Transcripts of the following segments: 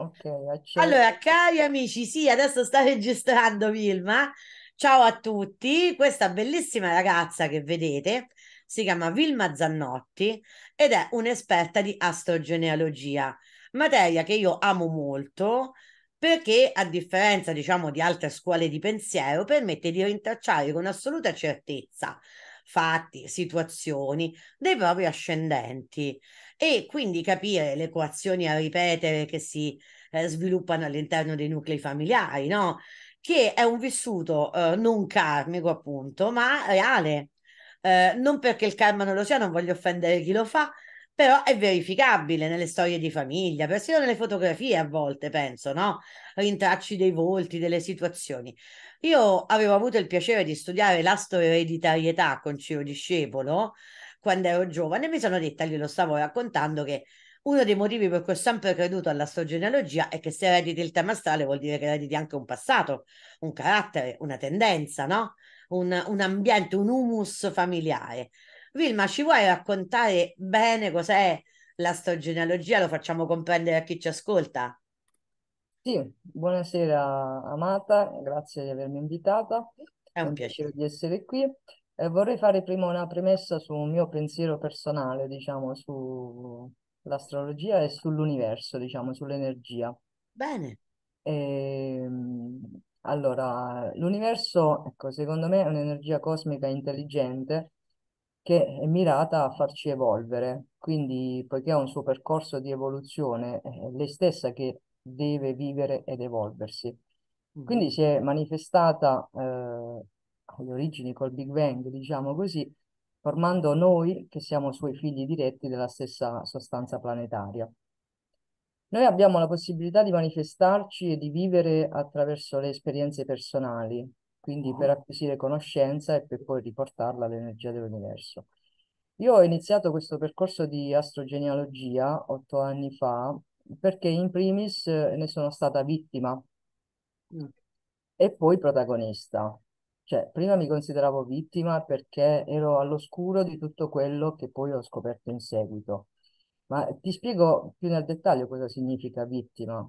Ok, accetto. Allora, cari amici, sì, adesso sta registrando Vilma. Ciao a tutti, questa bellissima ragazza che vedete si chiama Vilma Zannotti ed è un'esperta di astrogenealogia, materia che io amo molto perché a differenza diciamo di altre scuole di pensiero permette di rintracciare con assoluta certezza fatti, situazioni dei propri ascendenti e quindi capire le equazioni a ripetere che si eh, sviluppano all'interno dei nuclei familiari, no? che è un vissuto eh, non karmico appunto, ma reale. Eh, non perché il karma non lo sia, non voglio offendere chi lo fa, però è verificabile nelle storie di famiglia, persino nelle fotografie a volte, penso, no? Rintracci dei volti, delle situazioni. Io avevo avuto il piacere di studiare l'astro ereditarietà con Ciro Discepolo, quando ero giovane e mi sono detta, glielo stavo raccontando, che uno dei motivi per cui ho sempre creduto all'astrogenealogia è che se erediti il tema astrale vuol dire che erediti anche un passato, un carattere, una tendenza, no? un, un ambiente, un humus familiare. Vilma, ci vuoi raccontare bene cos'è l'astrogenealogia? Lo facciamo comprendere a chi ci ascolta. Sì, buonasera Amata, grazie di avermi invitata. È un, un piacere. piacere di essere qui. Eh, vorrei fare prima una premessa su un mio pensiero personale, diciamo, sull'astrologia e sull'universo, diciamo, sull'energia. Bene. E, ehm, allora, l'universo, ecco, secondo me è un'energia cosmica intelligente che è mirata a farci evolvere, quindi poiché ha un suo percorso di evoluzione, è lei stessa che deve vivere ed evolversi. Mm. Quindi si è manifestata eh, le origini col Big Bang, diciamo così, formando noi che siamo suoi figli diretti della stessa sostanza planetaria. Noi abbiamo la possibilità di manifestarci e di vivere attraverso le esperienze personali, quindi per ah. acquisire conoscenza e per poi riportarla all'energia dell'universo. Io ho iniziato questo percorso di astrogenealogia otto anni fa perché in primis eh, ne sono stata vittima mm. e poi protagonista. Cioè, prima mi consideravo vittima perché ero all'oscuro di tutto quello che poi ho scoperto in seguito. Ma ti spiego più nel dettaglio cosa significa vittima.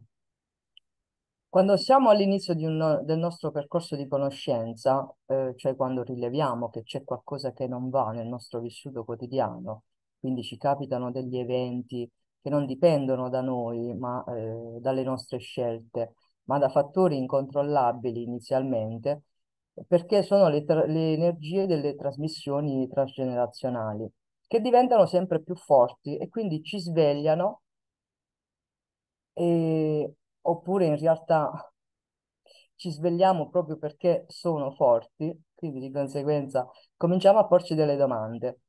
Quando siamo all'inizio no- del nostro percorso di conoscenza, eh, cioè quando rileviamo che c'è qualcosa che non va nel nostro vissuto quotidiano, quindi ci capitano degli eventi che non dipendono da noi, ma eh, dalle nostre scelte, ma da fattori incontrollabili inizialmente, perché sono le, tra- le energie delle trasmissioni transgenerazionali che diventano sempre più forti e quindi ci svegliano e, oppure in realtà ci svegliamo proprio perché sono forti, quindi di conseguenza cominciamo a porci delle domande.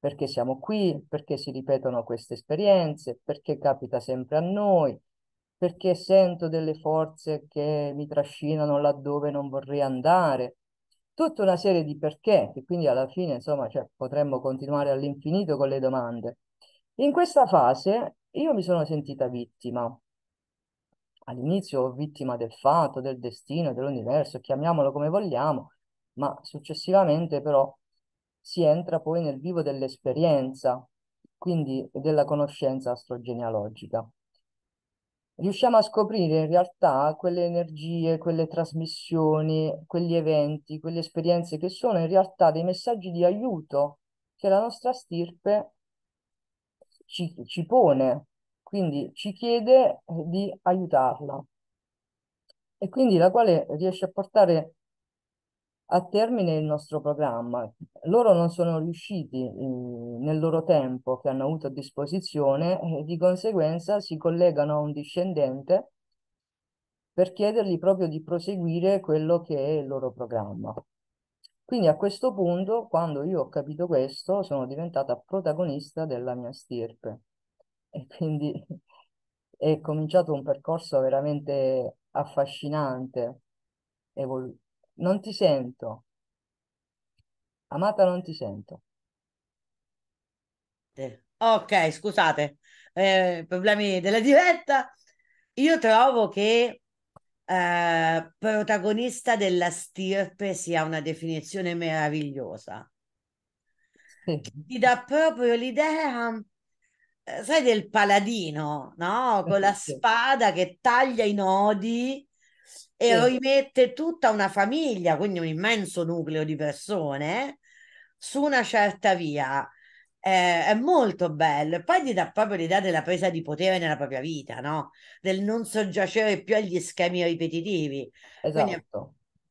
Perché siamo qui? Perché si ripetono queste esperienze? Perché capita sempre a noi? perché sento delle forze che mi trascinano laddove non vorrei andare. Tutta una serie di perché, che quindi alla fine, insomma, cioè, potremmo continuare all'infinito con le domande. In questa fase io mi sono sentita vittima. All'inizio vittima del fatto, del destino, dell'universo, chiamiamolo come vogliamo, ma successivamente però si entra poi nel vivo dell'esperienza, quindi della conoscenza astrogenealogica riusciamo a scoprire in realtà quelle energie, quelle trasmissioni, quegli eventi, quelle esperienze che sono in realtà dei messaggi di aiuto che la nostra stirpe ci, ci pone, quindi ci chiede di aiutarla e quindi la quale riesce a portare a termine il nostro programma. Loro non sono riusciti eh, nel loro tempo che hanno avuto a disposizione e eh, di conseguenza si collegano a un discendente per chiedergli proprio di proseguire quello che è il loro programma. Quindi a questo punto, quando io ho capito questo, sono diventata protagonista della mia stirpe e quindi è cominciato un percorso veramente affascinante, evol- non ti sento. Amata, non ti sento. Ok, scusate, eh, problemi della diretta. Io trovo che eh, protagonista della stirpe sia una definizione meravigliosa. Ti dà proprio l'idea, eh, sai, del paladino, no? Con la spada che taglia i nodi e sì. rimette tutta una famiglia, quindi un immenso nucleo di persone, su una certa via. Eh, è molto bello e poi gli dà proprio l'idea della presa di potere nella propria vita, no? Del non soggiacere più agli schemi ripetitivi. Esatto. Quindi,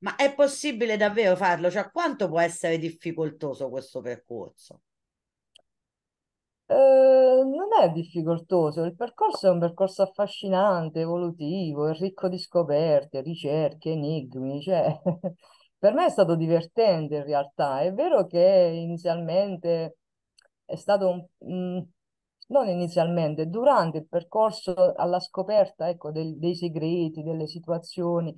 ma è possibile davvero farlo? Cioè, quanto può essere difficoltoso questo percorso? Ehm, non è difficoltoso, il percorso è un percorso affascinante, evolutivo, è ricco di scoperte, ricerche, enigmi, cioè, per me è stato divertente in realtà. È vero che inizialmente è stato un... Mh, mm, non inizialmente, durante il percorso alla scoperta, ecco, del, dei segreti, delle situazioni,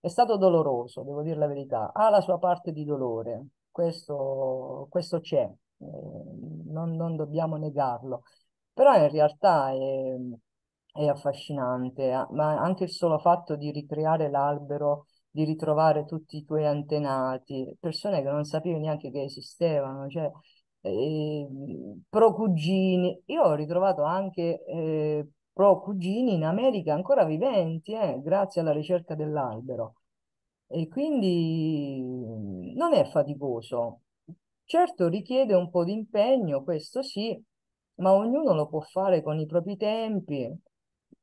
è stato doloroso, devo dire la verità. Ha la sua parte di dolore, questo, questo c'è. Eh, non, non dobbiamo negarlo. Però in realtà è, è affascinante, ma anche il solo fatto di ricreare l'albero, di ritrovare tutti i tuoi antenati, persone che non sapevi neanche che esistevano, cioè eh, pro cugini. Io ho ritrovato anche eh, pro cugini in America ancora viventi, eh, grazie alla ricerca dell'albero. E quindi mm, non è faticoso, Certo richiede un po' di impegno, questo sì, ma ognuno lo può fare con i propri tempi,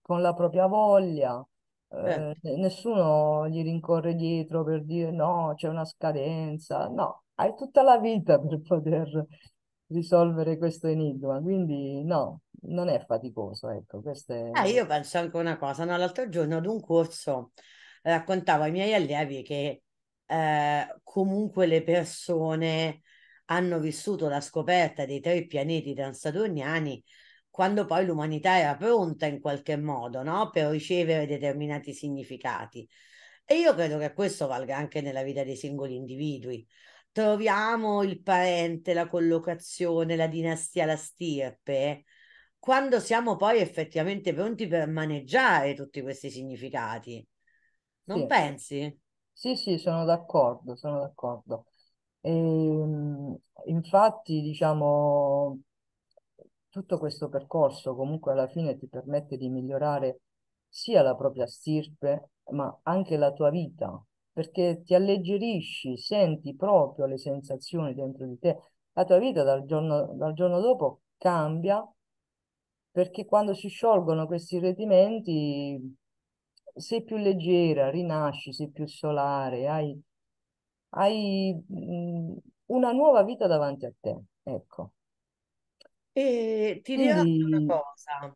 con la propria voglia. Eh, certo. nessuno gli rincorre dietro per dire no, c'è una scadenza. No, hai tutta la vita per poter risolvere questo enigma, quindi no, non è faticoso, ecco, è... Ah, io penso anche una cosa, no? l'altro giorno ad un corso eh, raccontavo ai miei allievi che eh, comunque le persone hanno vissuto la scoperta dei tre pianeti transaturniani quando poi l'umanità era pronta in qualche modo no? per ricevere determinati significati. E io credo che questo valga anche nella vita dei singoli individui. Troviamo il parente, la collocazione, la dinastia, la stirpe, quando siamo poi effettivamente pronti per maneggiare tutti questi significati. Non sì. pensi? Sì, sì, sono d'accordo, sono d'accordo. E infatti, diciamo, tutto questo percorso comunque alla fine ti permette di migliorare sia la propria stirpe, ma anche la tua vita, perché ti alleggerisci, senti proprio le sensazioni dentro di te. La tua vita dal giorno, dal giorno dopo cambia perché quando si sciolgono questi retimenti sei più leggera, rinasci, sei più solare, hai, hai mh, mm, una nuova vita davanti a te, ecco. E ti dirò Quindi, una cosa.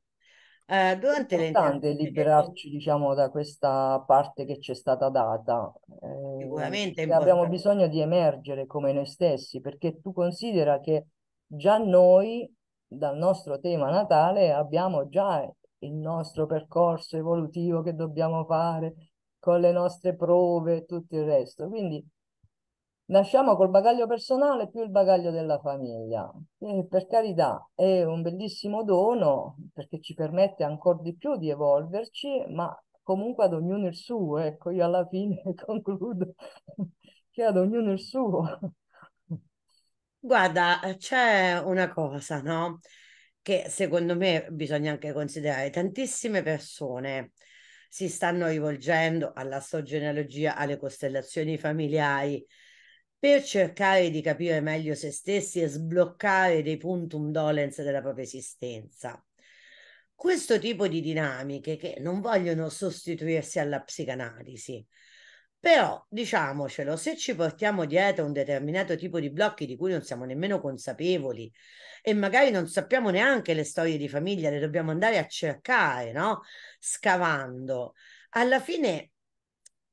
Eh, durante importante liberarci, diciamo, da questa parte che ci è stata data. Eh, Sicuramente è abbiamo bisogno di emergere come noi stessi, perché tu considera che già noi, dal nostro tema natale, abbiamo già il nostro percorso evolutivo che dobbiamo fare con le nostre prove e tutto il resto. Quindi Nasciamo col bagaglio personale più il bagaglio della famiglia. E per carità, è un bellissimo dono perché ci permette ancora di più di evolverci, ma comunque ad ognuno il suo. Ecco, io alla fine concludo che ad ognuno il suo. Guarda, c'è una cosa, no? Che secondo me bisogna anche considerare. Tantissime persone si stanno rivolgendo alla sua genealogia, alle costellazioni familiari, per cercare di capire meglio se stessi e sbloccare dei puntum dolens della propria esistenza. Questo tipo di dinamiche che non vogliono sostituirsi alla psicanalisi, però diciamocelo, se ci portiamo dietro un determinato tipo di blocchi di cui non siamo nemmeno consapevoli e magari non sappiamo neanche le storie di famiglia, le dobbiamo andare a cercare, no? Scavando. Alla fine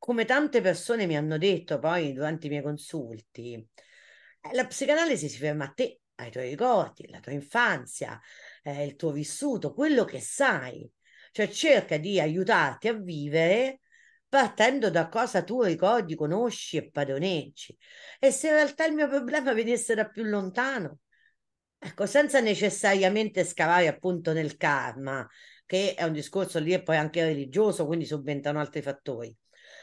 come tante persone mi hanno detto poi durante i miei consulti, eh, la psicanalisi si ferma a te, ai tuoi ricordi, la tua infanzia, eh, il tuo vissuto, quello che sai. Cioè cerca di aiutarti a vivere partendo da cosa tu ricordi, conosci e padroneggi. E se in realtà il mio problema venisse da più lontano, ecco, senza necessariamente scavare appunto nel karma, che è un discorso lì e poi anche religioso, quindi subentrano altri fattori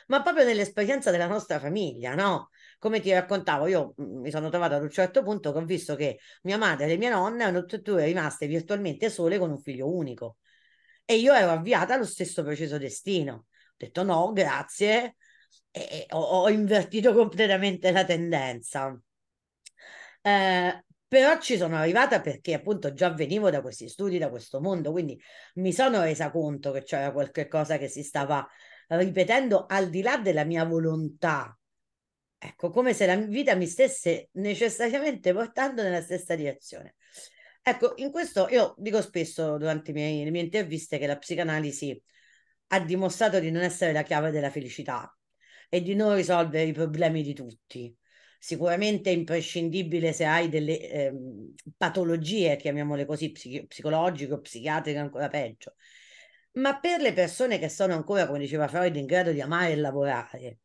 ma proprio nell'esperienza della nostra famiglia, no? Come ti raccontavo, io mm, mi sono trovata ad un certo punto che ho visto che mia madre e mia nonna erano tutte e due rimaste virtualmente sole con un figlio unico. E io ero avviata allo stesso preciso destino. Ho detto no, grazie, e ho, ho invertito completamente la tendenza. Eh, però ci sono arrivata perché appunto già venivo da questi studi, da questo mondo, quindi mi sono resa conto che c'era qualche cosa che si stava ripetendo al di là della mia volontà. Ecco, come se la vita mi stesse necessariamente portando nella stessa direzione. Ecco, in questo io dico spesso durante miei, le mie interviste che la psicanalisi ha dimostrato di non essere la chiave della felicità e di non risolvere i problemi di tutti. Sicuramente è imprescindibile se hai delle eh, patologie, chiamiamole così, psichi- psicologiche o psichiatriche, ancora peggio, ma per le persone che sono ancora, come diceva Freud, in grado di amare e lavorare,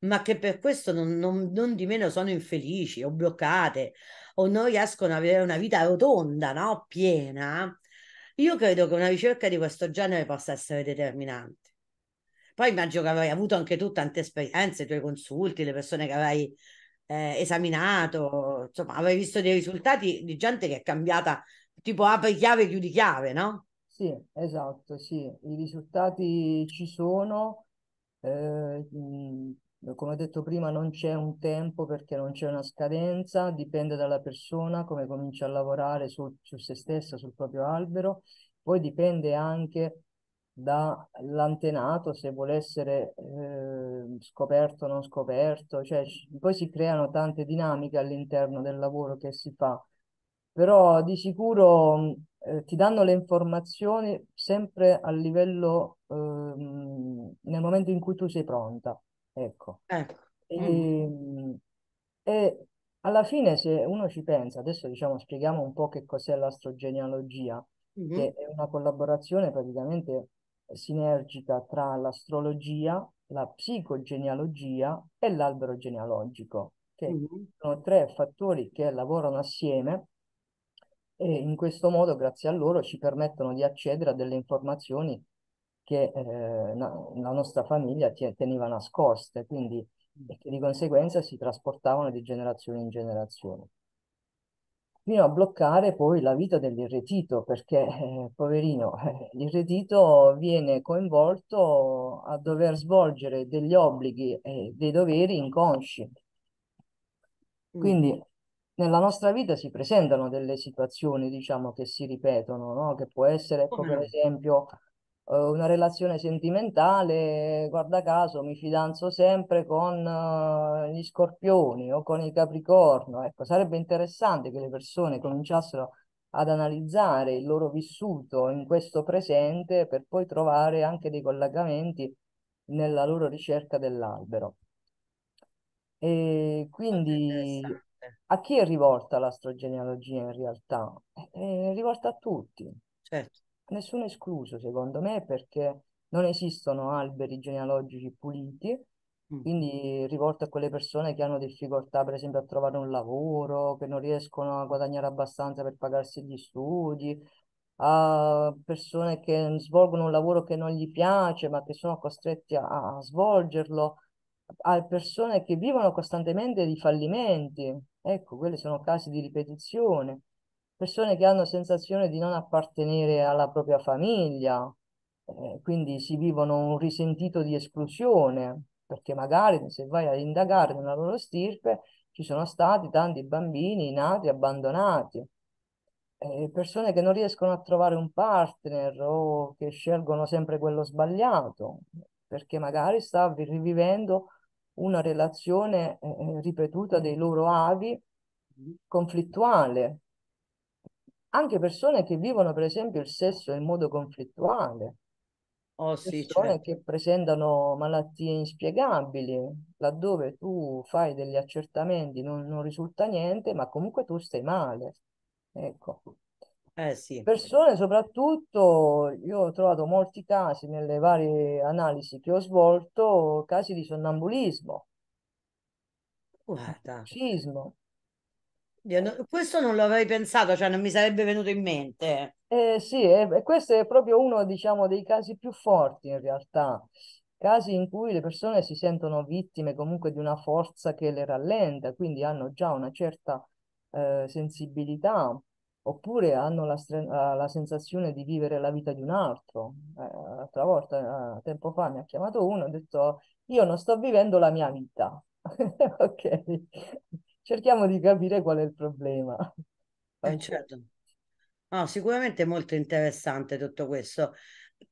ma che per questo non, non, non di meno sono infelici o bloccate o non riescono ad avere una vita rotonda, no? piena, io credo che una ricerca di questo genere possa essere determinante. Poi immagino che avrai avuto anche tu tante esperienze, i tuoi consulti, le persone che avrai eh, esaminato, insomma, avrai visto dei risultati di gente che è cambiata, tipo apri chiave, chiudi chiave, no? Sì, esatto, sì, i risultati ci sono, eh, come ho detto prima non c'è un tempo perché non c'è una scadenza, dipende dalla persona come comincia a lavorare sul, su se stessa, sul proprio albero, poi dipende anche dall'antenato se vuole essere eh, scoperto o non scoperto, cioè, poi si creano tante dinamiche all'interno del lavoro che si fa, però di sicuro eh, ti danno le informazioni sempre a livello ehm, nel momento in cui tu sei pronta. Ecco. ecco. Eh, e, mm. mm. e, alla fine, se uno ci pensa, adesso diciamo spieghiamo un po' che cos'è l'astrogenealogia, mm-hmm. che è una collaborazione praticamente sinergica tra l'astrologia, la psicogenealogia e l'albero genealogico, che mm-hmm. sono tre fattori che lavorano assieme e in questo modo, grazie a loro, ci permettono di accedere a delle informazioni che eh, no, la nostra famiglia teneva nascoste, quindi mm. e che di conseguenza si trasportavano di generazione in generazione. Fino a bloccare poi la vita dell'irretito, perché, eh, poverino, eh, l'irretito viene coinvolto a dover svolgere degli obblighi e dei doveri inconsci. Mm. Quindi nella nostra vita si presentano delle situazioni, diciamo, che si ripetono, no? Che può essere, ecco, per esempio, eh, una relazione sentimentale, guarda caso, mi fidanzo sempre con uh, gli scorpioni o con i capricorno. Ecco, sarebbe interessante che le persone cominciassero ad analizzare il loro vissuto in questo presente per poi trovare anche dei collegamenti nella loro ricerca dell'albero. E quindi a chi è rivolta l'astrogenealogia in realtà? È rivolta a tutti. Certo. Nessuno escluso, secondo me, perché non esistono alberi genealogici puliti, mm. quindi rivolto a quelle persone che hanno difficoltà, per esempio, a trovare un lavoro, che non riescono a guadagnare abbastanza per pagarsi gli studi, a persone che svolgono un lavoro che non gli piace, ma che sono costretti a, a svolgerlo a persone che vivono costantemente di fallimenti, Ecco, quelli sono casi di ripetizione. Persone che hanno sensazione di non appartenere alla propria famiglia, eh, quindi si vivono un risentito di esclusione, perché magari se vai ad indagare nella loro stirpe ci sono stati tanti bambini nati abbandonati, eh, persone che non riescono a trovare un partner o che scelgono sempre quello sbagliato, perché magari sta rivivendo una relazione eh, eh, ripetuta dei loro avi mm-hmm. conflittuale. Anche persone che vivono, per esempio, il sesso in modo conflittuale. Oh, sì, persone certo. che presentano malattie inspiegabili, laddove tu fai degli accertamenti non, non risulta niente, ma comunque tu stai male. Ecco. Eh sì. Persone soprattutto, io ho trovato molti casi nelle varie analisi che ho svolto, casi di sonnambulismo, Guarda, oh, ah, sismo. Dio, questo non lo avrei pensato, cioè non mi sarebbe venuto in mente. Eh, sì, e questo è proprio uno, diciamo, dei casi più forti in realtà, casi in cui le persone si sentono vittime comunque di una forza che le rallenta, quindi hanno già una certa eh, sensibilità oppure hanno la, la, sensazione di vivere la vita di un altro. Eh, l'altra volta, eh, tempo fa, mi ha chiamato uno e ha detto io non sto vivendo la mia vita. ok, cerchiamo di capire qual è il problema. Eh, certo. No, sicuramente molto interessante tutto questo.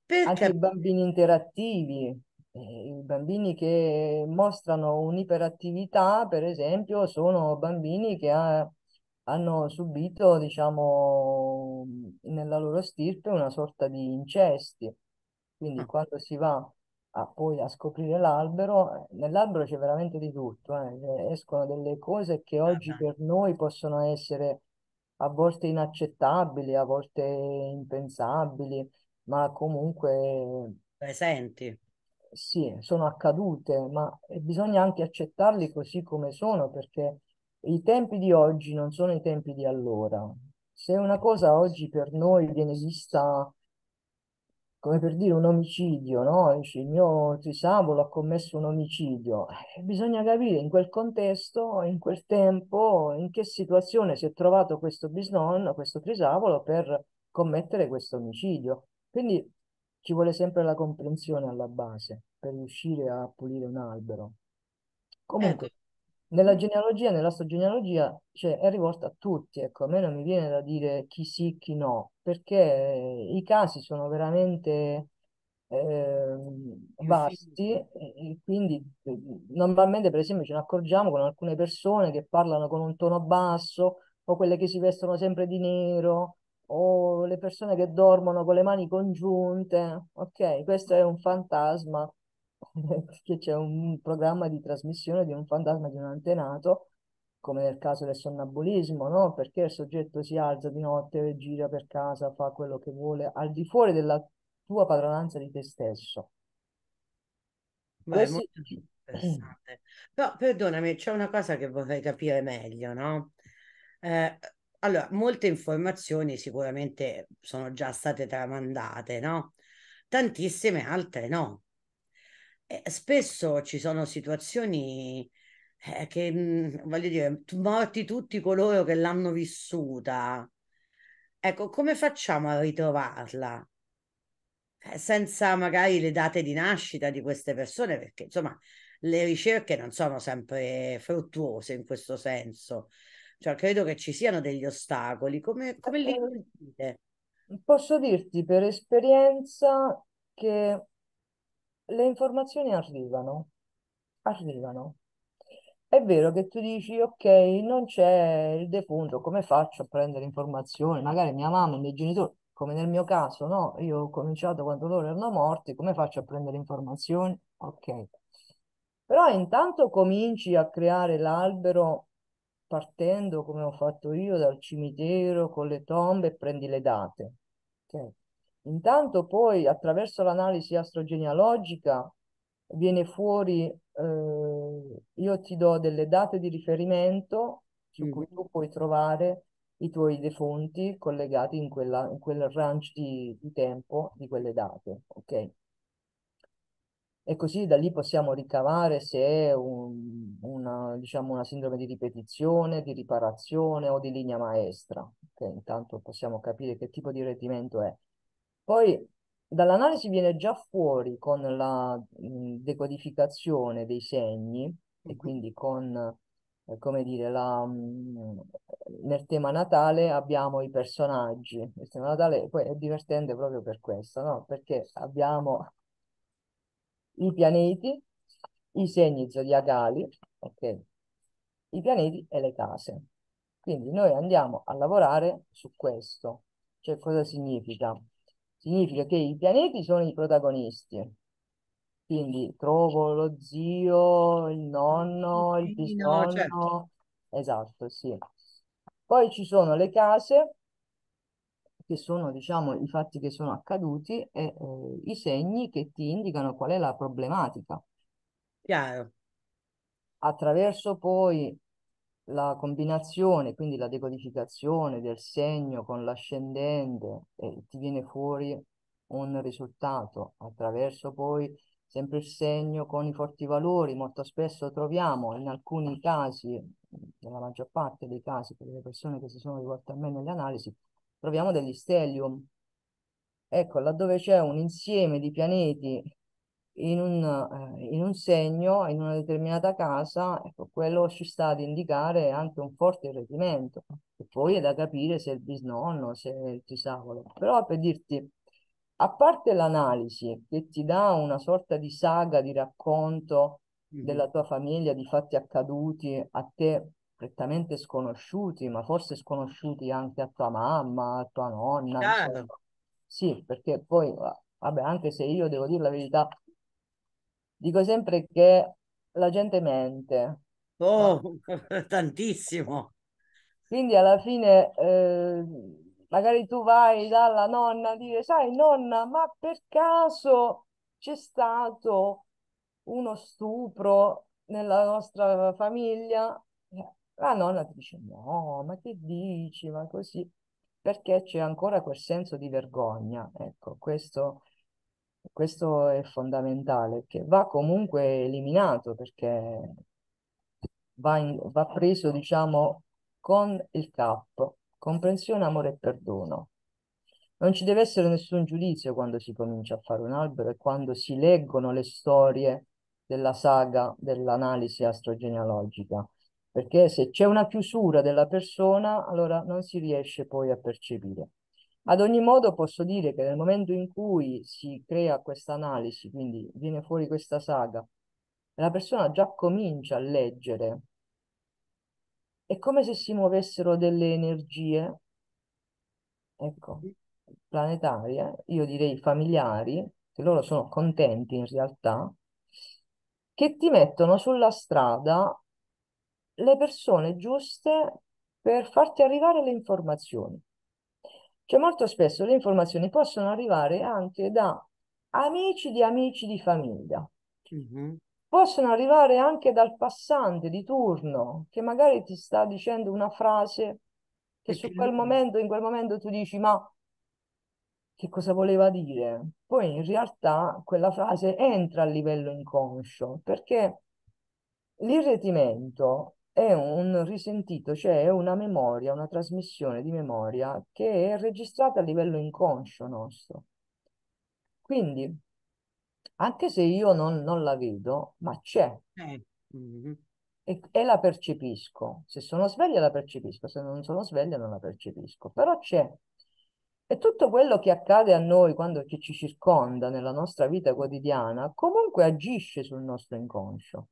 Perché... Anche i bambini interattivi, eh, i bambini che mostrano un'iperattività, per esempio, sono bambini che ha, eh, hanno subito, diciamo, nella loro stirpe una sorta di incesti. Quindi ah. quando si va a, poi a scoprire l'albero, eh, nell'albero c'è veramente di tutto, eh. Cioè escono delle cose che ah, oggi per noi possono essere a volte inaccettabili, a volte impensabili, ma comunque... Presenti. Sì, sono accadute, ma eh, bisogna anche accettarli così come sono, perché i tempi di oggi non sono i tempi di allora. Se una cosa oggi per noi viene vista come per dire un omicidio, no? Dice, il mio trisavolo ha commesso un omicidio. Eh, bisogna capire in quel contesto, in quel tempo, in che situazione si è trovato questo bisnonno, questo trisavolo per commettere questo omicidio. Quindi ci vuole sempre la comprensione alla base per riuscire a pulire un albero. Comunque, ecco, nella genealogia, nella sua genealogia, cioè, è rivolta a tutti, ecco, a me non mi viene da dire chi sì, chi no, perché eh, i casi sono veramente eh, vasti e quindi eh, normalmente per esempio ce ne accorgiamo con alcune persone che parlano con un tono basso o quelle che si vestono sempre di nero o le persone che dormono con le mani congiunte, ok? Questo è un fantasma che c'è un programma di trasmissione di un fantasma di un antenato, come nel caso del sonnambulismo, no? perché il soggetto si alza di notte, gira per casa, fa quello che vuole, al di fuori della tua padronanza di te stesso. Ma Questi... è molto interessante. Però perdonami, c'è una cosa che vorrei capire meglio, no? Eh, allora, molte informazioni sicuramente sono già state tramandate, no? Tantissime altre no. Eh, spesso ci sono situazioni eh, che, mm, voglio dire, morti tutti coloro che l'hanno vissuta. Ecco, come facciamo a ritrovarla? Eh, senza magari le date di nascita di queste persone, perché insomma le ricerche non sono sempre fruttuose in questo senso. Cioè, credo che ci siano degli ostacoli. Come, come li eh, gestite? Posso dirti per esperienza che le informazioni arrivano, arrivano. È vero che tu dici, ok, non c'è il defunto, come faccio a prendere informazioni? Magari mia mamma, i miei genitori, come nel mio caso, no? Io ho cominciato quando loro erano morti, come faccio a prendere informazioni? Ok. Però intanto cominci a creare l'albero partendo, come ho fatto io, dal cimitero con le tombe e prendi le date. Ok. Intanto poi attraverso l'analisi astrogenealogica viene fuori, eh, io ti do delle date di riferimento su mm. cui tu puoi trovare i tuoi defunti collegati in, quella, in quel range di, di, tempo di quelle date, ok? E così da lì possiamo ricavare se è un, una, diciamo, una sindrome di ripetizione, di riparazione o di linea maestra. ok? Intanto possiamo capire che tipo di retimento è. Poi dall'analisi viene già fuori con la mh, decodificazione dei segni e quindi con, eh, come dire, la, mh, nel tema Natale abbiamo i personaggi. Il tema Natale poi è divertente proprio per questo, no? Perché abbiamo i pianeti, i segni zodiacali, okay? i pianeti e le case. Quindi noi andiamo a lavorare su questo. Cioè cosa significa? significa che i pianeti sono i protagonisti. Quindi trovo lo zio, il nonno, il bisnonno. Certo. Esatto, sì. Poi ci sono le case, che sono, diciamo, i fatti che sono accaduti e eh, i segni che ti indicano qual è la problematica. Chiaro. Attraverso poi la combinazione, quindi la decodificazione del segno con l'ascendente eh, ti viene fuori un risultato attraverso poi sempre il segno con i forti valori. Molto spesso troviamo in alcuni casi, nella maggior parte dei casi per le persone che si sono rivolte a me nelle analisi, troviamo degli stellium. Ecco, laddove c'è un insieme di pianeti in un, eh, in un segno, in una determinata casa, ecco, quello ci sta ad indicare anche un forte rendimento. E poi è da capire se è il bisnonno, se è il tisavolo. Però per dirti, a parte l'analisi che ti dà una sorta di saga, di racconto della tua famiglia, di fatti accaduti a te prettamente sconosciuti, ma forse sconosciuti anche a tua mamma, a tua nonna. Sì, perché poi, vabbè, anche se io devo dire la verità, dico sempre che la gente mente. Oh, tantissimo. Quindi alla fine eh, magari tu vai dalla nonna a dire, sai nonna, ma per caso c'è stato uno stupro nella nostra famiglia? La nonna ti dice, no, ma che dici, ma così? Perché c'è ancora quel senso di vergogna. Ecco, questo questo è fondamentale, che va comunque eliminato perché va, in, va preso, diciamo, con il capo, comprensione, amore e perdono. Non ci deve essere nessun giudizio quando si comincia a fare un albero e quando si leggono le storie della saga dell'analisi astrogenealogica, perché se c'è una chiusura della persona, allora non si riesce poi a percepire. Ad ogni modo posso dire che nel momento in cui si crea questa analisi, quindi viene fuori questa saga, la persona già comincia a leggere, è come se si muovessero delle energie, ecco, planetarie, io direi familiari, che loro sono contenti in realtà, che ti mettono sulla strada le persone giuste per farti arrivare le informazioni. Cioè molto spesso le informazioni possono arrivare anche da amici di amici di famiglia. Mm-hmm. Possono arrivare anche dal passante di turno che magari ti sta dicendo una frase che su quel momento, in quel momento tu dici ma che cosa voleva dire? Poi in realtà quella frase entra a livello inconscio perché l'irretimento è un risentito, cioè è una memoria, una trasmissione di memoria che è registrata a livello inconscio nostro. Quindi, anche se io non, non la vedo, ma c'è. Eh. Mm-hmm. E, la percepisco. Se sono sveglia la percepisco, se non sono sveglia non la percepisco, però c'è. E tutto quello che accade a noi quando che ci circonda nella nostra vita quotidiana comunque agisce sul nostro inconscio.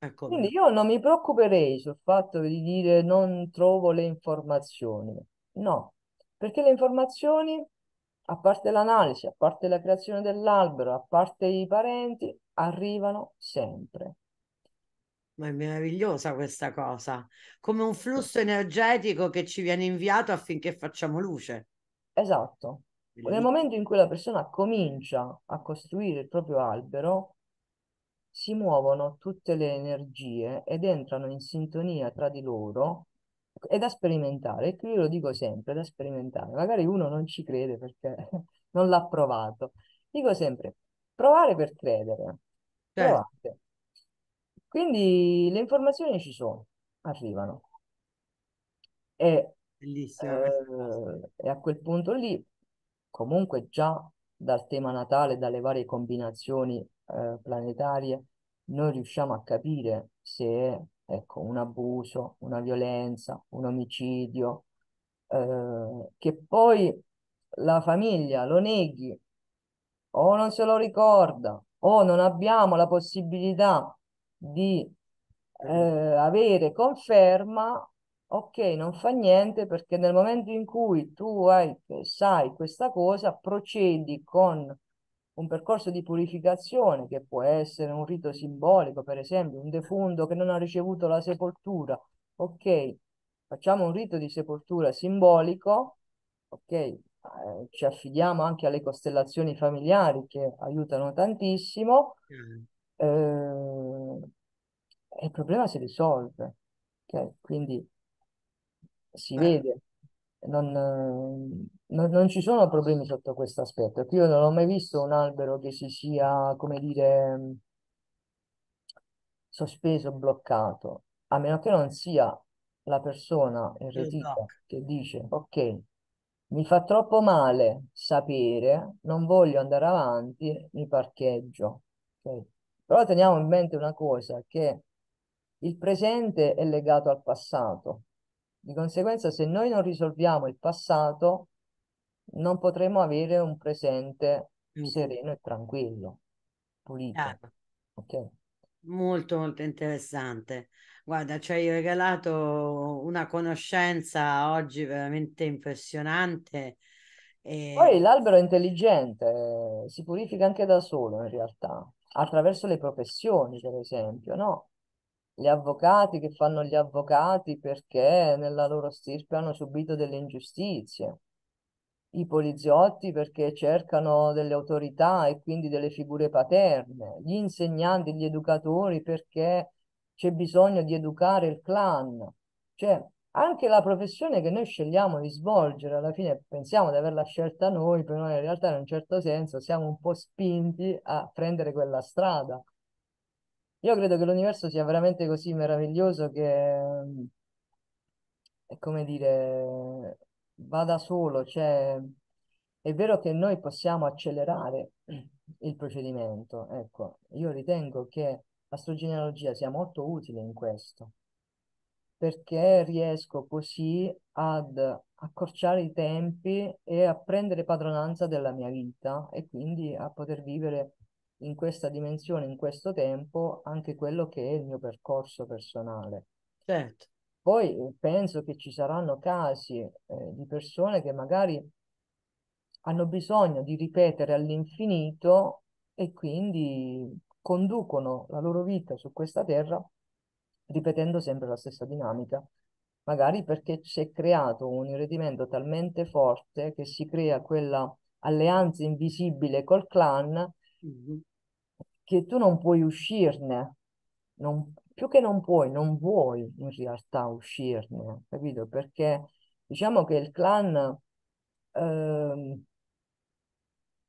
Ecco, Quindi io non mi preoccuperei sul fatto di dire non trovo le informazioni. No, perché le informazioni, a parte l'analisi, a parte la creazione dell'albero, a parte i parenti, arrivano sempre. Ma è meravigliosa questa cosa, come un flusso energetico che ci viene inviato affinché facciamo luce. Esatto. Nel momento in cui la persona comincia a costruire il proprio albero, si muovono tutte le energie ed entrano in sintonia tra di loro, è da sperimentare, e qui lo dico sempre, è da sperimentare. Magari uno non ci crede perché non l'ha provato. Dico sempre, provare per credere. Certo. Provate. Quindi le informazioni ci sono, arrivano. E, eh, e a quel punto lì, comunque già dal tema natale, dalle varie combinazioni eh, planetarie, noi riusciamo a capire se ecco, un abuso, una violenza, un omicidio, eh, che poi la famiglia lo neghi o non se lo ricorda o non abbiamo la possibilità di eh, avere conferma, ok, non fa niente perché nel momento in cui tu hai, sai questa cosa, procedi con un percorso di purificazione che può essere un rito simbolico, per esempio un defunto che non ha ricevuto la sepoltura. Ok, facciamo un rito di sepoltura simbolico, ok, eh, ci affidiamo anche alle costellazioni familiari che aiutano tantissimo. Mm. Eh, il problema si risolve. ok, Quindi si eh. vede non, eh, non, non, ci sono problemi sotto questo aspetto. Ecco, io non ho mai visto un albero che si sia, come dire, mm, sospeso, bloccato, a meno che non sia la persona irretita esatto. che dice ok, mi fa troppo male sapere, non voglio andare avanti, mi parcheggio. Okay. Però teniamo in mente una cosa, che il presente è legato al passato di conseguenza, se noi non risolviamo il passato, non potremo avere un presente mm. sereno e tranquillo, pulito. Ah. Okay. Molto, molto interessante. Guarda, ci hai regalato una conoscenza oggi veramente impressionante. E... Poi l'albero è intelligente, si purifica anche da solo in realtà, attraverso le professioni, per esempio, no? gli avvocati che fanno gli avvocati perché nella loro stirpe hanno subito delle ingiustizie, i poliziotti perché cercano delle autorità e quindi delle figure paterne, gli insegnanti, gli educatori perché c'è bisogno di educare il clan. Cioè, anche la professione che noi scegliamo di svolgere, alla fine pensiamo di averla scelta noi, però in realtà in un certo senso siamo un po' spinti a prendere quella strada. Io credo che l'universo sia veramente così meraviglioso che, mm, è come dire, va da solo. Cioè, è vero che noi possiamo accelerare il procedimento. Ecco, io ritengo che l'astrogenealogia sia molto utile in questo, perché riesco così ad accorciare i tempi e a prendere padronanza della mia vita e quindi a poter vivere in questa dimensione, in questo tempo, anche quello che è il mio percorso personale. Certo. Poi eh, penso che ci saranno casi eh, di persone che magari hanno bisogno di ripetere all'infinito e quindi conducono la loro vita su questa terra ripetendo sempre la stessa dinamica, magari perché si è creato un irredimento talmente forte che si crea quella alleanza invisibile col clan mm-hmm che tu non puoi uscirne, non, più che non puoi, non vuoi in realtà uscirne, capito? Perché diciamo che il clan eh,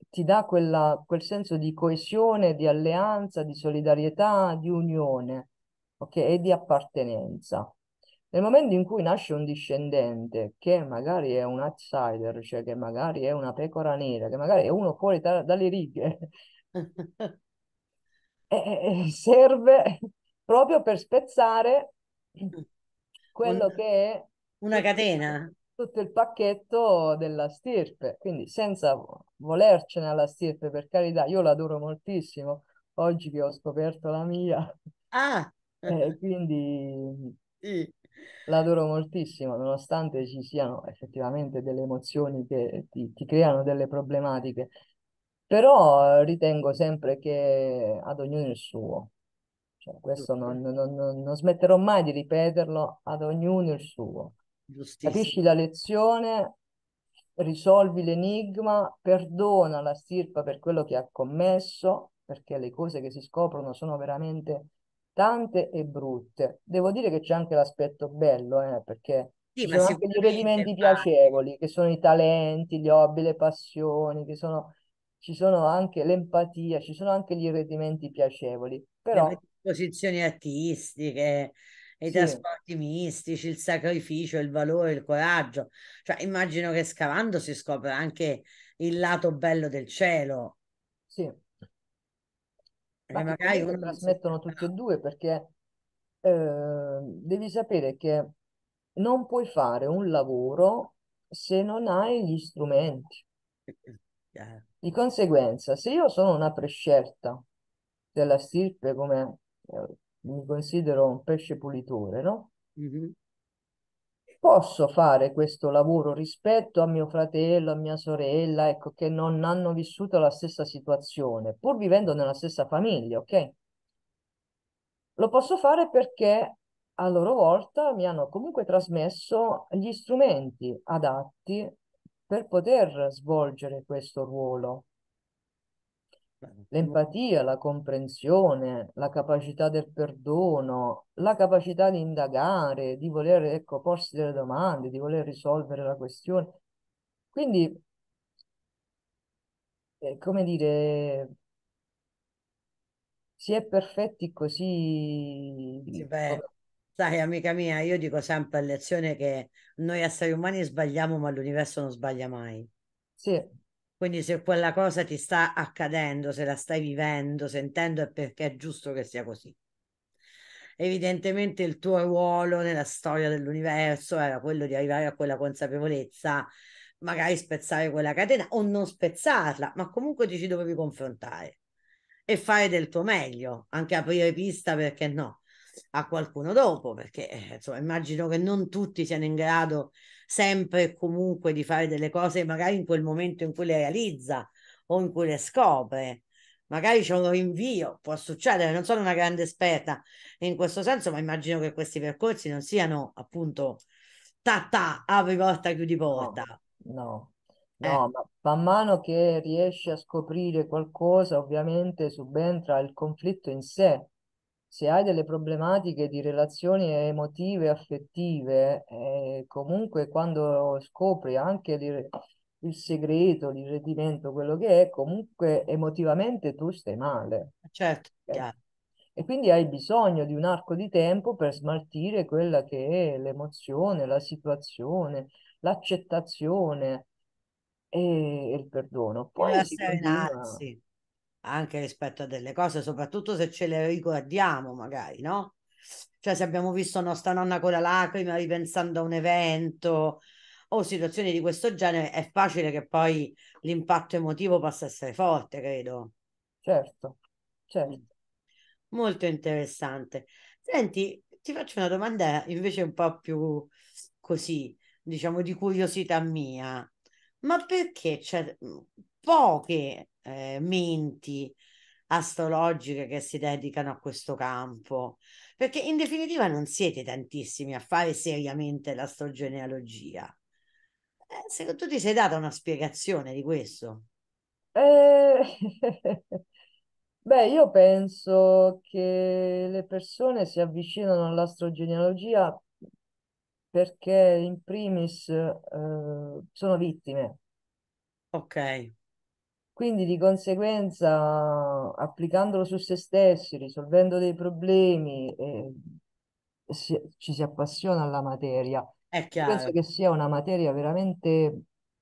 ti dà quella, quel senso di coesione, di alleanza, di solidarietà, di unione okay? e di appartenenza. Nel momento in cui nasce un discendente che magari è un outsider, cioè che magari è una pecora nera, che magari è uno fuori da, dalle righe, eh, serve proprio per spezzare quello una, che è una catena tutto il pacchetto della stirpe quindi senza volercene alla stirpe per carità io la adoro moltissimo oggi che ho scoperto la mia ah. eh, quindi sì. adoro moltissimo nonostante ci siano effettivamente delle emozioni che ti, ti creano delle problematiche però ritengo sempre che ad ognuno il suo. Cioè, questo non, non- non- non smetterò mai di ripeterlo, ad ognuno il suo. Capisci la lezione, risolvi l'enigma, perdona la stirpa per quello che ha commesso, perché le cose che si scoprono sono veramente tante e brutte. Devo dire che c'è anche l'aspetto bello, eh, perché Sì, ci ma sono anche gli sicuramente, piacevoli, che sono i talenti, gli hobby, le passioni, che sono ci sono anche l'empatia, ci sono anche gli irredimenti piacevoli, però... Le posizioni artistiche, i sì. trasporti mistici, il sacrificio, il valore, il coraggio. Cioè, immagino che scavando si scopra anche il lato bello del cielo. Sì. Eh, Ma magari uno trasmettono si... tutti e due perché eh, devi sapere che non puoi fare un lavoro se non hai gli strumenti. Yeah. Eh, di conseguenza, se io sono una prescelta della stirpe come eh, mi considero un pesce pulitore, no? Mm-hmm. Posso fare questo lavoro rispetto a mio fratello, a mia sorella, ecco, che non hanno vissuto la stessa situazione, pur vivendo nella stessa famiglia, ok? Lo posso fare perché a loro volta mi hanno comunque trasmesso gli strumenti adatti per poter svolgere questo ruolo. L'empatia, la comprensione, la capacità del perdono, la capacità di indagare, di voler ecco, porsi delle domande, di voler risolvere la questione. Quindi, eh, come dire, si è perfetti così. Sì, beh, Sai, amica mia, io dico sempre a lezione che noi esseri umani sbagliamo, ma l'universo non sbaglia mai. Sì. Quindi se quella cosa ti sta accadendo, se la stai vivendo, sentendo, è perché è giusto che sia così. Evidentemente il tuo ruolo nella storia dell'universo era quello di arrivare a quella consapevolezza, magari spezzare quella catena o non spezzarla, ma comunque ti ci dovevi confrontare e fare del tuo meglio, anche aprire pista perché no a qualcuno dopo, perché eh, insomma, immagino che non tutti siano in grado sempre e comunque di fare delle cose magari in quel momento in cui le realizza o in cui le scopre. Magari c'è un rinvio, può succedere, non sono una grande esperta in questo senso, ma immagino che questi percorsi non siano appunto ta ta, apri porta, chiudi porta. No, no, eh. no, ma man mano che riesce a scoprire qualcosa, ovviamente subentra il conflitto in sé, se hai delle problematiche di relazioni emotive, affettive, eh, comunque quando scopri anche il, il segreto, l'irredimento, quello che è, comunque emotivamente tu stai male. Certo, okay? E quindi hai bisogno di un arco di tempo per smaltire quella che è l'emozione, la situazione, l'accettazione e, il perdono. Poi e la serenarsi anche rispetto a delle cose, soprattutto se ce le ricordiamo magari, no? Cioè se abbiamo visto nostra nonna con la lacrima ripensando a un evento o situazioni di questo genere, è facile che poi l'impatto emotivo possa essere forte, credo. Certo, certo. Molto interessante. Senti, ti faccio una domanda invece un po' più così, diciamo di curiosità mia. Ma perché c'è poche eh, menti astrologiche che si dedicano a questo campo, perché in definitiva non siete tantissimi a fare seriamente l'astrogenealogia. Eh, se tu ti sei data una spiegazione di questo? Eh... Beh, io penso che le persone si avvicinano all'astrogenealogia perché in primis eh, sono vittime. Ok. Quindi di conseguenza, applicandolo su se stessi, risolvendo dei problemi, eh, si, ci si appassiona alla materia. Penso che sia una materia veramente,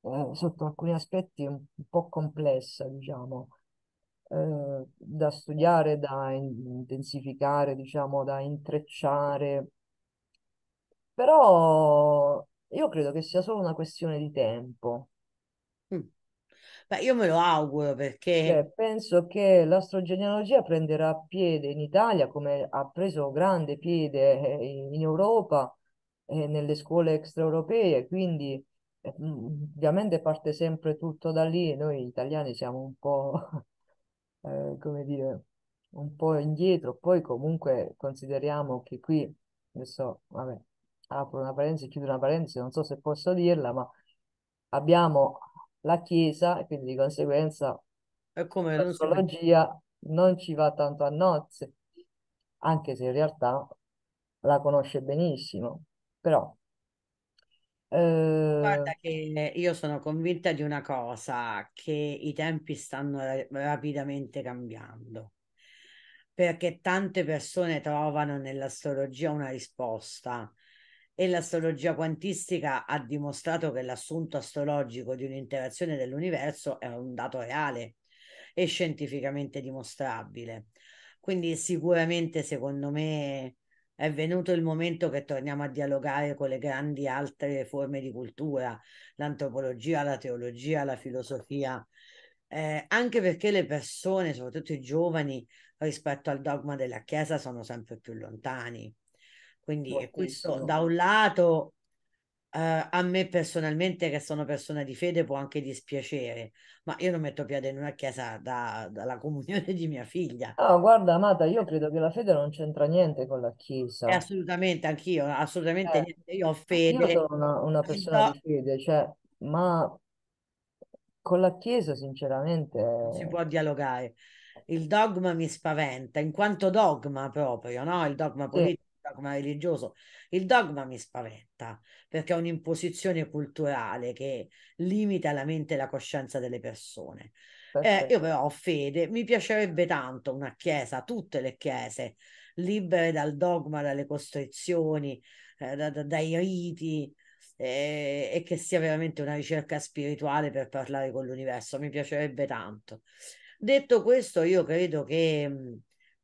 eh, sotto alcuni aspetti, un, un po' complessa, diciamo, eh, da studiare, da intensificare, diciamo, da intrecciare. Però io credo che sia solo una questione di tempo. Mm. Beh, io me lo auguro perché... Eh, penso che l'astrogenealogia prenderà piede in Italia come ha preso grande piede eh, in Europa e eh, nelle scuole extraeuropee, quindi eh, ovviamente parte sempre tutto da lì, noi italiani siamo un po', eh, come dire, un po' indietro, poi comunque consideriamo che qui, adesso, vabbè, apro una parentesi, chiudo una parentesi, non so se posso dirla, ma abbiamo la Chiesa, e quindi di conseguenza è la psicologia non ci va tanto a nozze, anche se in realtà la conosce benissimo, però... Eh... Guarda che io sono convinta di una cosa, che i tempi stanno rapidamente cambiando, perché tante persone trovano nell'astrologia una risposta, e l'astrologia quantistica ha dimostrato che l'assunto astrologico di un'interazione dell'universo è un dato reale e scientificamente dimostrabile. Quindi sicuramente secondo me è venuto il momento che torniamo a dialogare con le grandi altre forme di cultura, l'antropologia, la teologia, la filosofia, eh, anche perché le persone, soprattutto i giovani, rispetto al dogma della Chiesa sono sempre più lontani. Quindi oh, questo da un lato eh, a me personalmente che sono persona di fede può anche dispiacere, ma io non metto piede in una chiesa da, dalla comunione di mia figlia. Oh, guarda Amata, io credo che la fede non c'entra niente con la chiesa. Eh, assolutamente, anch'io, assolutamente eh, niente, io ho fede. Io sono una, una persona no. di fede, cioè, ma con la chiesa sinceramente... si eh. può dialogare il dogma mi spaventa, in quanto dogma proprio, no? Il dogma politico, dogma religioso. Il dogma mi spaventa perché è un'imposizione culturale che limita la mente e la coscienza delle persone. Eh, io però ho fede, mi piacerebbe tanto una chiesa, tutte le chiese, libere dal dogma, dalle costrizioni, eh, da, da, dai riti, e, eh, e, che sia veramente una ricerca spirituale per parlare con l'universo. Mi piacerebbe tanto. Detto questo, io credo che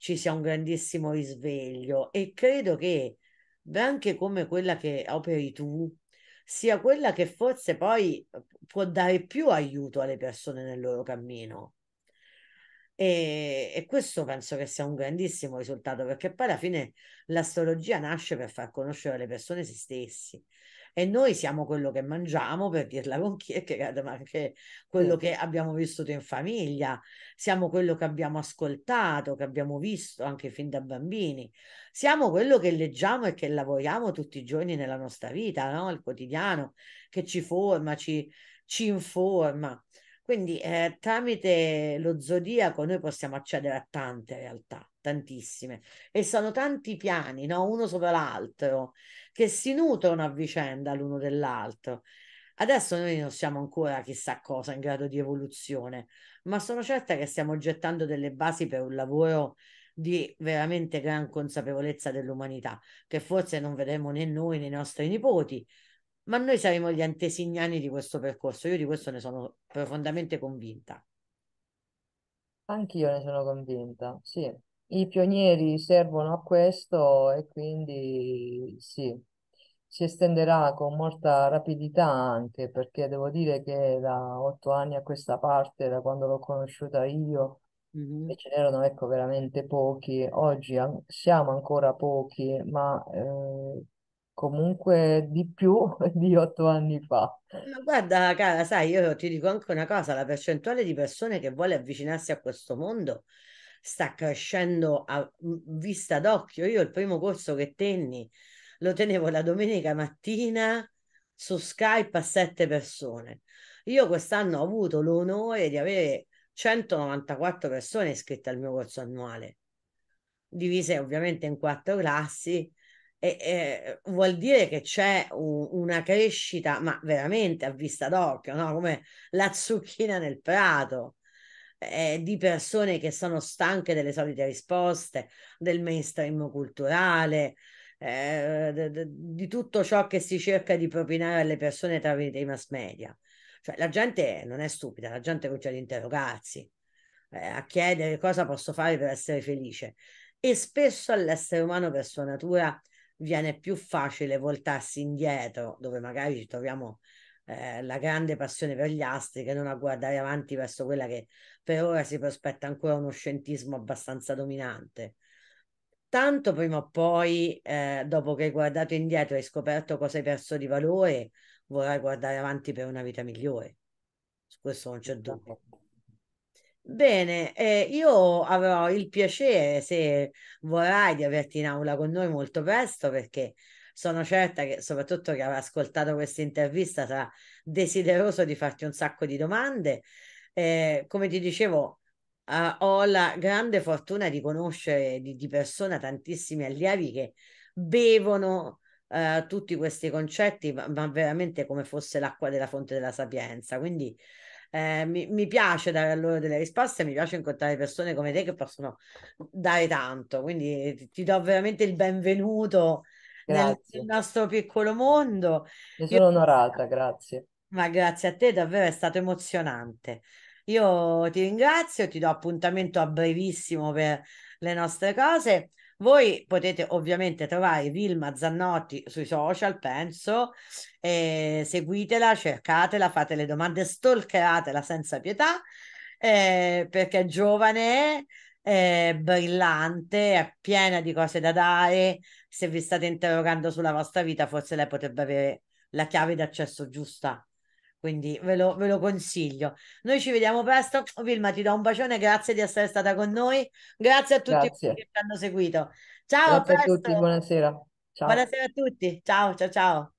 ci sia un grandissimo risveglio e credo che anche come quella che operi tu sia quella che forse poi eh, può dare più aiuto alle persone nel loro cammino. E, e, questo penso che sia un grandissimo risultato perché poi alla fine l'astrologia nasce per far conoscere le persone se stessi e noi siamo quello che mangiamo, per dirla con chi è Kierkegaard, ma anche quello che certo. abbiamo vissuto in famiglia, siamo quello che abbiamo ascoltato, che abbiamo visto anche fin da bambini, siamo quello che leggiamo e che lavoriamo tutti i giorni nella nostra vita, no? il quotidiano, che ci forma, ci, ci informa. Quindi eh, tramite lo zodiaco noi possiamo accedere a tante realtà, tantissime. E sono tanti piani, no? uno sopra l'altro, che si nutrono a vicenda l'uno dell'altro. Adesso noi non siamo ancora chissà cosa in grado di evoluzione, ma sono certa che stiamo gettando delle basi per un lavoro di veramente gran consapevolezza dell'umanità, che forse non vedremo né noi né i nostri nipoti, ma noi saremo gli antesignani di questo percorso. Io di questo ne sono profondamente convinta. Anch'io ne sono convinta, sì. I pionieri servono a questo e quindi sì, si estenderà con molta rapidità anche perché devo dire che da otto anni a questa parte, da quando l'ho conosciuta io, mm-hmm. e ce n'erano ecco veramente pochi, oggi siamo ancora pochi, ma eh, comunque di più di otto anni fa. Ma guarda, cara, sai, io ti dico anche una cosa, la percentuale di persone che vuole avvicinarsi a questo mondo sta crescendo a vista d'occhio. Io il primo corso che tenni lo tenevo la domenica mattina su Skype a sette persone. Io quest'anno ho avuto l'onore di avere 194 persone iscritte al mio corso annuale, divise ovviamente in quattro classi e, e, vuol dire che c'è un, una crescita, ma veramente a vista d'occhio, no? come la zucchina nel prato, eh, di persone che sono stanche delle solite risposte, del mainstream culturale, eh, di tutto ciò che si cerca di propinare alle persone tramite i mass media. Cioè, la gente non è stupida, la gente comincia ad interrogarsi, eh, a chiedere cosa posso fare per essere felice. E spesso all'essere umano, per sua natura, viene più facile voltarsi indietro, dove magari ci troviamo eh, la grande passione per gli astri, che non a guardare avanti verso quella che per ora si prospetta ancora uno scientismo abbastanza dominante. Tanto prima o poi, eh, dopo che hai guardato indietro e hai scoperto cosa hai perso di valore, vorrai guardare avanti per una vita migliore. Su questo non c'è dubbio. Bene, eh, io avrò il piacere, se vorrai, di averti in aula con noi molto presto perché sono certa che soprattutto chi avrà ascoltato questa intervista sarà desideroso di farti un sacco di domande. Eh, come ti dicevo, eh, ho la grande fortuna di conoscere di, di persona tantissimi allievi che bevono eh, tutti questi concetti, ma, ma veramente come fosse l'acqua della fonte della sapienza. Quindi eh, mi, mi, piace dare loro delle risposte, mi piace incontrare persone come te che possono dare tanto, quindi ti, ti do veramente il benvenuto nel, nel, nostro piccolo mondo. Mi sono Io... onorata, grazie. Ma grazie a te, davvero è stato emozionante. Io ti ringrazio, ti do appuntamento a brevissimo per le nostre cose. Voi potete ovviamente trovare Vilma Zannotti sui social, penso, seguitela, cercatela, fate le domande, stalkeratela senza pietà, eh, perché è giovane, è brillante, è piena di cose da dare. Se vi state interrogando sulla vostra vita, forse lei potrebbe avere la chiave d'accesso giusta quindi ve lo, ve lo, consiglio. Noi ci vediamo presto. Vilma, ti do un bacione, grazie di essere stata con noi. Grazie a tutti grazie. che ci hanno seguito. Ciao, grazie a, a tutti, buonasera. Ciao. Buonasera a tutti. Ciao, ciao, ciao.